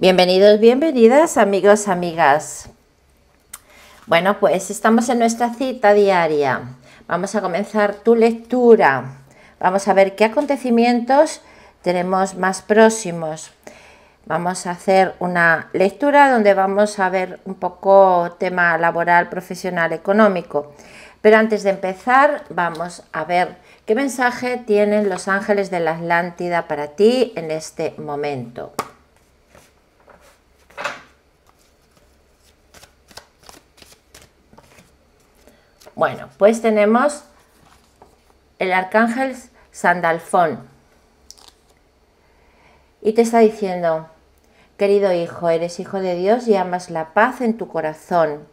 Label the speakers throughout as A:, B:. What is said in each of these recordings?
A: Bienvenidos, bienvenidas, amigos, amigas. Bueno, pues estamos en nuestra cita diaria. Vamos a comenzar tu lectura. Vamos a ver qué acontecimientos tenemos más próximos. Vamos a hacer una lectura donde vamos a ver un poco tema laboral, profesional, económico. Pero antes de empezar, vamos a ver qué mensaje tienen los ángeles de la Atlántida para ti en este momento. Bueno, pues tenemos el arcángel Sandalfón. Y te está diciendo, querido hijo, eres hijo de Dios y amas la paz en tu corazón.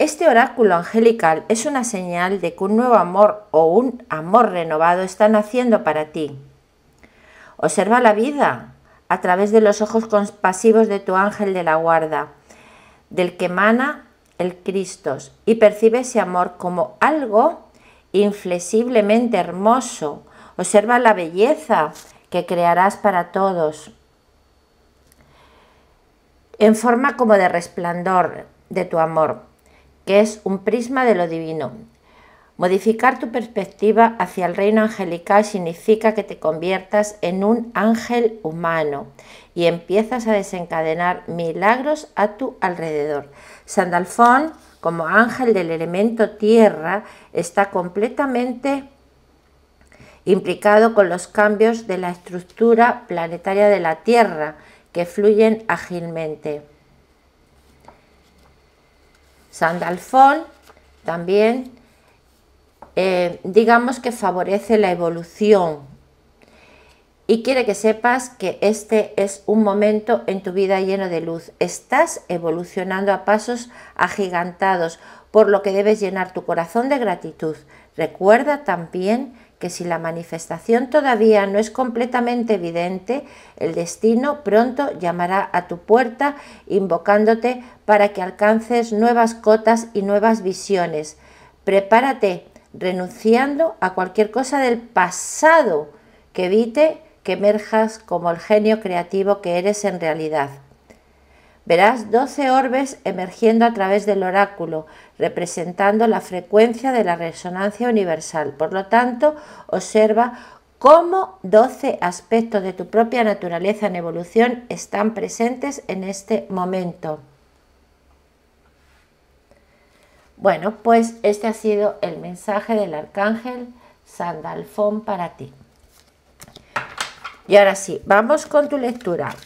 A: Este oráculo angelical es una señal de que un nuevo amor o un amor renovado está naciendo para ti. Observa la vida a través de los ojos compasivos de tu ángel de la guarda, del que emana el Cristo y percibe ese amor como algo inflexiblemente hermoso. Observa la belleza que crearás para todos en forma como de resplandor de tu amor, que es un prisma de lo divino. Modificar tu perspectiva hacia el reino angelical significa que te conviertas en un ángel humano y empiezas a desencadenar milagros a tu alrededor. Sandalfón, como ángel del elemento tierra, está completamente implicado con los cambios de la estructura planetaria de la Tierra, que fluyen ágilmente. Sandalfón también, eh, digamos que favorece la evolución, y quiere que sepas que este es un momento en tu vida lleno de luz. Estás evolucionando a pasos agigantados, por lo que debes llenar tu corazón de gratitud. Recuerda también que si la manifestación todavía no es completamente evidente, el destino pronto llamará a tu puerta invocándote para que alcances nuevas cotas y nuevas visiones. Prepárate renunciando a cualquier cosa del pasado que evite que emerjas como el genio creativo que eres en realidad. Verás 12 orbes emergiendo a través del oráculo, representando la frecuencia de la resonancia universal. Por lo tanto, observa cómo 12 aspectos de tu propia naturaleza en evolución están presentes en este momento. Bueno, pues este ha sido el mensaje del arcángel Sandalfón para ti. Y ahora sí, vamos con tu lectura.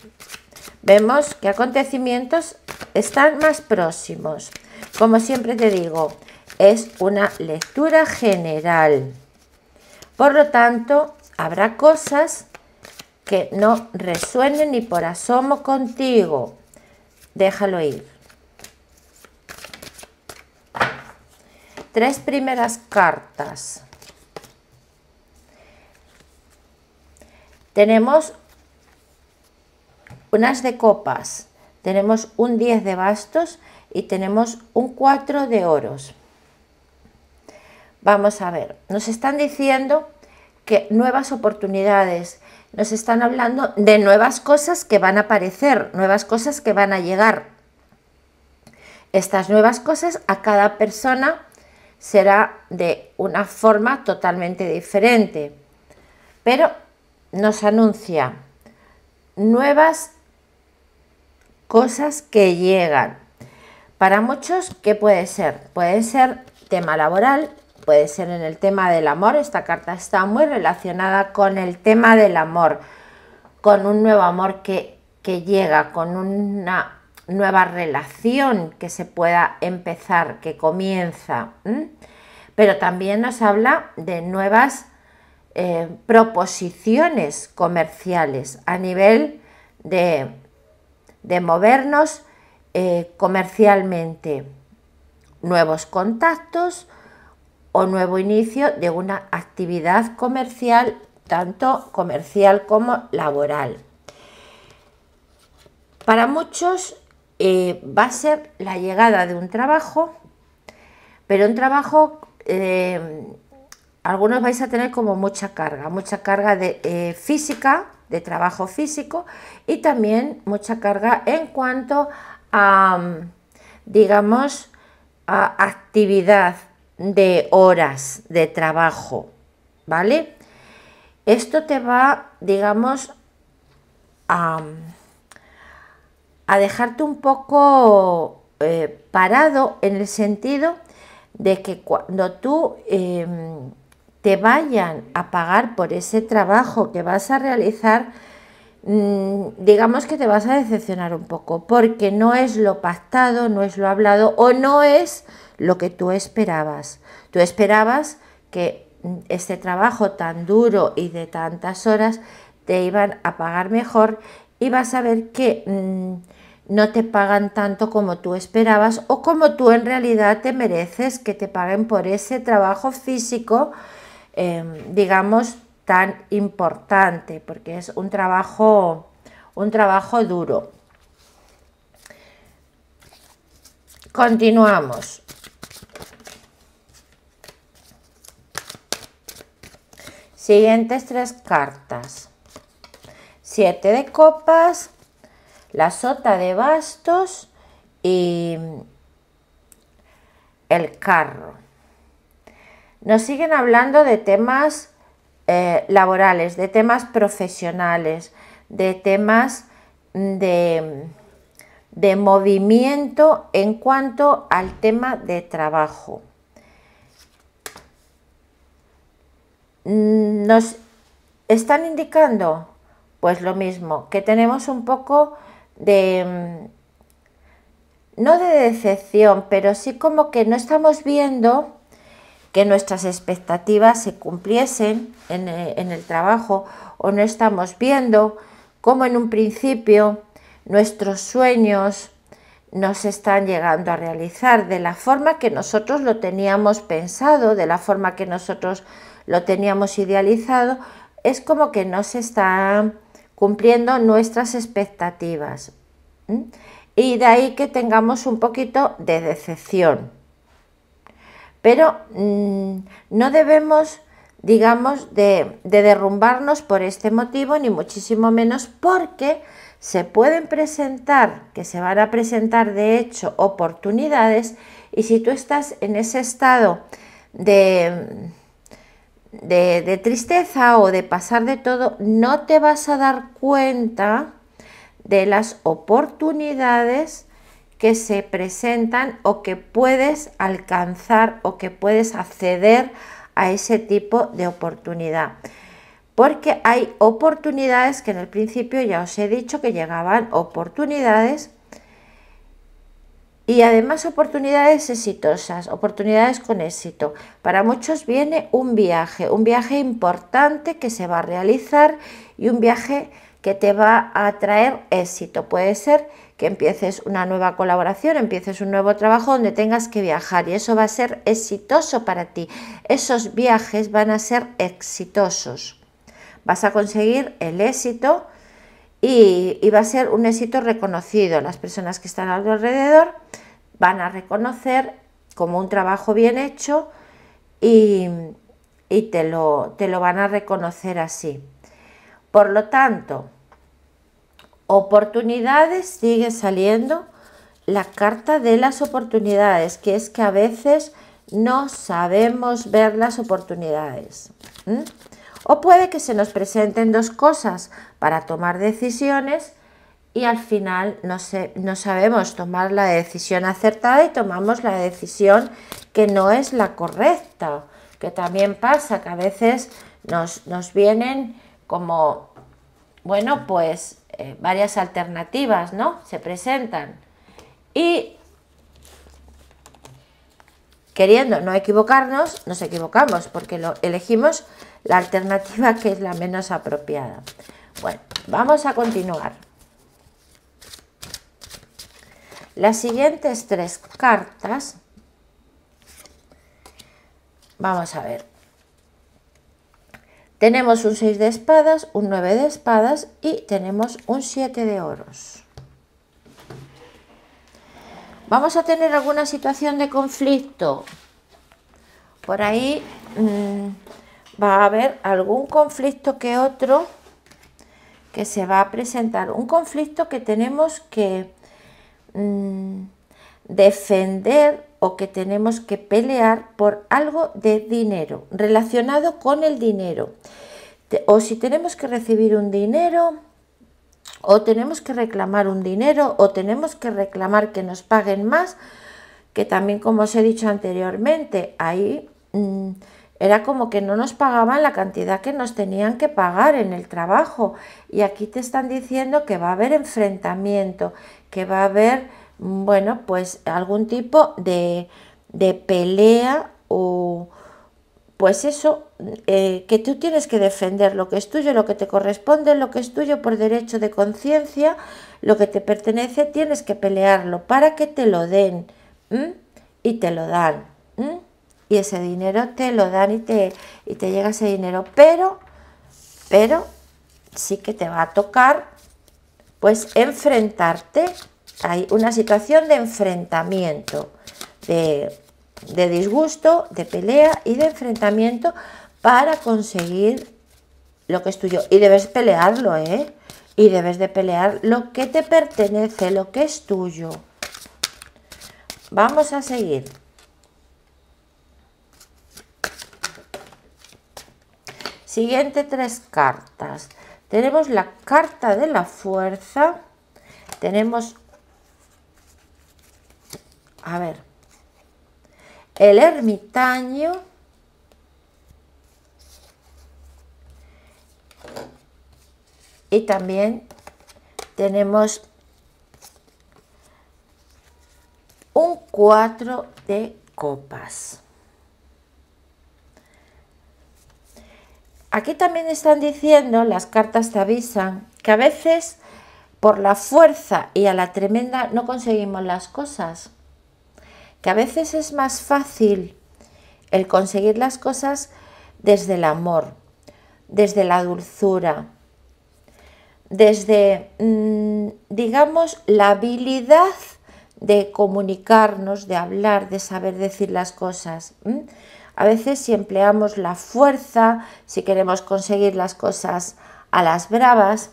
A: Vemos qué acontecimientos están más próximos. Como siempre te digo, es una lectura general. Por lo tanto, habrá cosas que no resuenen ni por asomo contigo. Déjalo ir. Tres primeras cartas. Tenemos unas de copas, tenemos un 10 de bastos y tenemos un 4 de oros. Vamos a ver, nos están diciendo que nuevas oportunidades, nos están hablando de nuevas cosas que van a aparecer, nuevas cosas que van a llegar. Estas nuevas cosas a cada persona será de una forma totalmente diferente, pero nos anuncia nuevas cosas que llegan. Para muchos, ¿qué puede ser? Puede ser tema laboral, puede ser en el tema del amor. Esta carta está muy relacionada con el tema del amor, con un nuevo amor que, que llega, con una nueva relación que se pueda empezar, que comienza. Pero también nos habla de nuevas eh, proposiciones comerciales a nivel de, de movernos eh, comercialmente, nuevos contactos o nuevo inicio de una actividad comercial, tanto comercial como laboral. Para muchos eh, va a ser la llegada de un trabajo, pero un trabajo algunos vais a tener como mucha carga, mucha carga de, eh, física, de trabajo físico y también mucha carga en cuanto a, mm, digamos, a actividad de horas de trabajo, ¿vale? Esto te va, digamos, a, mm, dejarte un poco eh, parado en el sentido de que cuando tú em, te vayan a pagar por ese trabajo que vas a realizar, mm, digamos que te vas a decepcionar un poco, porque no es lo pactado, no es lo hablado o no es lo que tú esperabas. Tú esperabas que mm, este trabajo tan duro y de tantas horas te iban a pagar mejor y vas a ver que mm, no te pagan tanto como tú esperabas o como tú en realidad te mereces que te paguen por ese trabajo físico Em, digamos, tan importante, porque es un trabajo, un trabajo duro. Continuamos. Siguientes tres cartas. Siete de copas, la sota de bastos y el carro. Nos siguen hablando de temas eh, laborales, de temas profesionales, de temas mm, de, de movimiento en cuanto al tema de trabajo. Mm, nos están indicando, pues lo mismo, que tenemos un poco de, mm, no de decepción, pero sí como que no estamos viendo nuestras expectativas se cumpliesen eh, en, el trabajo o no estamos viendo cómo en un principio nuestros sueños nos están llegando a realizar de la forma que nosotros lo teníamos pensado, de la forma que nosotros lo teníamos idealizado, es como que no se están cumpliendo nuestras expectativas. Y de ahí que tengamos un poquito de decepción. Pero mm, no debemos, digamos, de, de derrumbarnos por este motivo, ni muchísimo menos porque se pueden presentar, que se van a presentar de hecho oportunidades, y si tú estás en ese estado de, de, tristeza o de pasar de todo, no te vas a dar cuenta de las oportunidades que se presentan o que puedes alcanzar o que puedes acceder a ese tipo de oportunidad. Porque hay oportunidades que en el principio ya os he dicho que llegaban oportunidades y además oportunidades exitosas, oportunidades con éxito. Para muchos viene un viaje, un viaje importante que se va a realizar y un viaje que te va a traer éxito. Puede ser que empieces una nueva colaboración, empieces un nuevo trabajo donde tengas que viajar y eso va a ser exitoso para ti. Esos viajes van a ser exitosos. Vas a conseguir el éxito y, va a ser un éxito reconocido. Las personas que están alrededor van a reconocer como un trabajo bien hecho y, y te, lo, te lo van a reconocer así. Por lo tanto, oportunidades sigue saliendo la carta de las oportunidades, que es que a veces no sabemos ver las oportunidades. O puede que se nos presenten dos cosas para tomar decisiones y al final no, sé no sabemos tomar la decisión acertada y tomamos la decisión que no es la correcta, que también pasa, que a veces nos, nos vienen como, bueno, pues eh, varias alternativas, ¿no? Se presentan. Y queriendo no equivocarnos, nos equivocamos porque lo, elegimos la alternativa que es la menos apropiada. Bueno, vamos a continuar. Las siguientes tres cartas, vamos a ver, tenemos un 6 de espadas, un 9 de espadas y tenemos un 7 de oros. Vamos a tener alguna situación de conflicto. Por ahí mm, va a haber algún conflicto que otro que se va a presentar. Un conflicto que tenemos que mm, defender o que tenemos que pelear por algo de dinero, relacionado con el dinero. O si tenemos que recibir un dinero, o tenemos que reclamar un dinero, o tenemos que reclamar que nos paguen más, que también como os he dicho anteriormente, ahí mm, era como que no nos pagaban la cantidad que nos tenían que pagar en el trabajo. Y aquí te están diciendo que va a haber enfrentamiento, que va a haber bueno, pues algún tipo de, pelea o pues eso, eh, que tú tienes que defender lo que es tuyo, lo que te corresponde, lo que es tuyo por derecho de conciencia, lo que te pertenece, tienes que pelearlo para que te lo den y te lo dan. Y ese dinero te lo dan y te, y te llega ese dinero, pero, pero sí que te va a tocar pues enfrentarte hay una situación de enfrentamiento, de, disgusto, de pelea y de enfrentamiento para conseguir lo que es tuyo. Y debes pelearlo, ¿eh? Y debes de pelear lo que te pertenece, lo que es tuyo. Vamos a seguir. Siguiente tres cartas. Tenemos la carta de la fuerza. Tenemos a ver. El ermitaño. Y también tenemos un cuatro de copas. Aquí también están diciendo, las cartas te avisan, que a veces por la fuerza y a la tremenda no conseguimos las cosas que a veces es más fácil el conseguir las cosas desde el amor, desde la dulzura, desde, mm, digamos, la habilidad de comunicarnos, de hablar, de saber decir las cosas. A veces si empleamos la fuerza, si queremos conseguir las cosas a las bravas,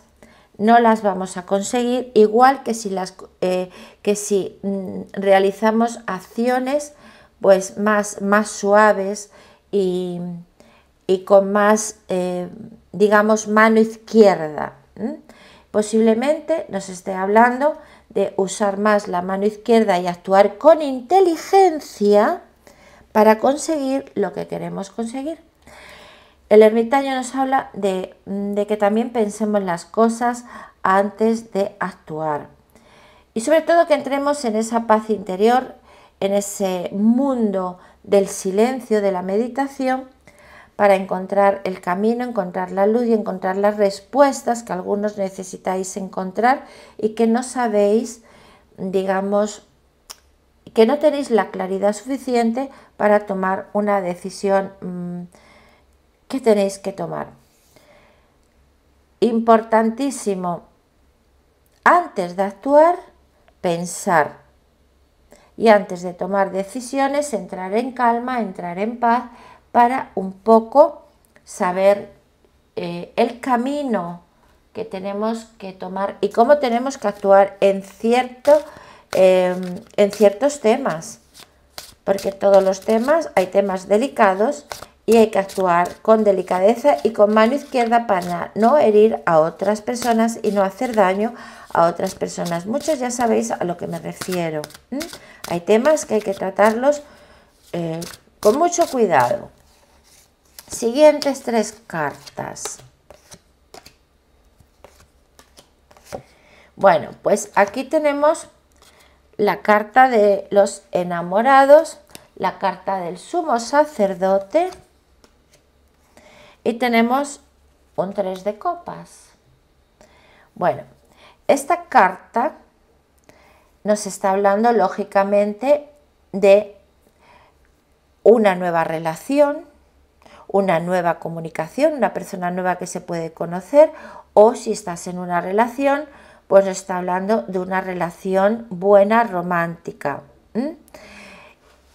A: no las vamos a conseguir, igual que si, las, eh, que si mm, realizamos acciones pues más, más suaves y, con más, eh, digamos, mano izquierda. Posiblemente nos esté hablando de usar más la mano izquierda y actuar con inteligencia para conseguir lo que queremos conseguir. El ermitaño nos habla mm, de, que también pensemos las cosas antes de actuar. Y sobre todo que entremos en esa paz interior, en ese mundo del silencio, de la meditación, para encontrar el camino, encontrar la luz y encontrar las respuestas que algunos necesitáis encontrar y que no sabéis, digamos, que no tenéis la claridad suficiente para tomar una decisión mm, que tenéis que tomar. Importantísimo, antes de actuar, pensar. Y antes de tomar decisiones, entrar en calma, entrar en paz, para un poco saber eh, el camino que tenemos que tomar y cómo tenemos que actuar en, cierto, em, en ciertos temas. Porque todos los temas, hay temas delicados y hay que actuar con delicadeza y con mano izquierda para no herir a otras personas y no hacer daño a otras personas. Muchos ya sabéis a lo que me refiero. Hay temas que hay que tratarlos eh, con mucho cuidado. Siguientes tres cartas. Bueno, pues aquí tenemos la carta de los enamorados, la carta del sumo sacerdote, y tenemos un 3 de copas. Bueno, esta carta nos está hablando lógicamente de una nueva relación, una nueva comunicación, una persona nueva que se puede conocer o si estás en una relación, pues está hablando de una relación buena, romántica.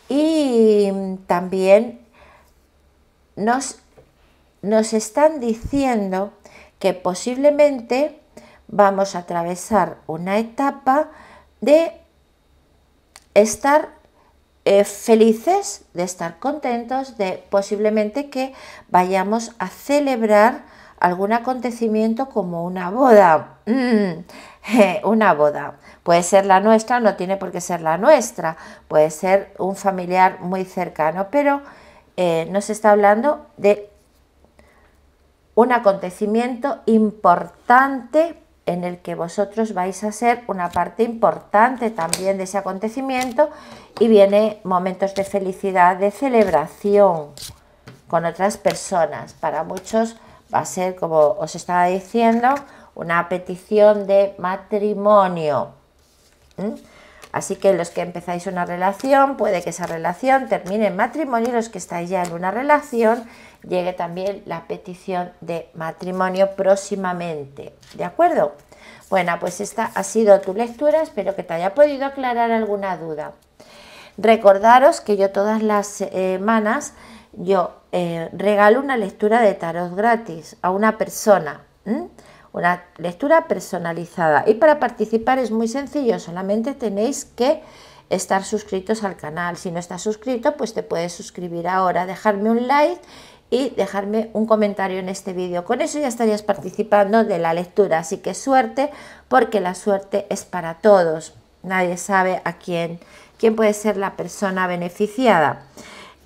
A: Y también nos nos están diciendo que posiblemente vamos a atravesar una etapa de estar eh, felices, de estar contentos, de posiblemente que vayamos a celebrar algún acontecimiento como una boda. Mm. una boda. Puede ser la nuestra, no tiene por qué ser la nuestra, puede ser un familiar muy cercano, pero eh, nos está hablando de un acontecimiento importante en el que vosotros vais a ser una parte importante también de ese acontecimiento y viene momentos de felicidad, de celebración con otras personas. Para muchos va a ser, como os estaba diciendo, una petición de matrimonio. Así que los que empezáis una relación, puede que esa relación termine en matrimonio y los que estáis ya en una relación, llegue también la petición de matrimonio próximamente. ¿De acuerdo? Bueno, pues esta ha sido tu lectura, espero que te haya podido aclarar alguna duda. Recordaros que yo todas las semanas eh, yo eh, regalo una lectura de tarot gratis a una persona una lectura personalizada. Y para participar es muy sencillo, solamente tenéis que estar suscritos al canal. Si no estás suscrito, pues te puedes suscribir ahora, dejarme un like y dejarme un comentario en este vídeo. Con eso ya estarías participando de la lectura, así que suerte, porque la suerte es para todos. Nadie sabe a quién, quién puede ser la persona beneficiada.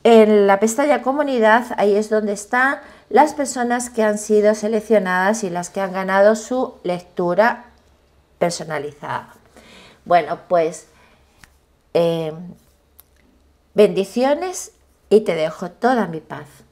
A: En la pestaña comunidad, ahí es donde está las personas que han sido seleccionadas y las que han ganado su lectura personalizada. Bueno, pues eh, bendiciones y te dejo toda mi paz.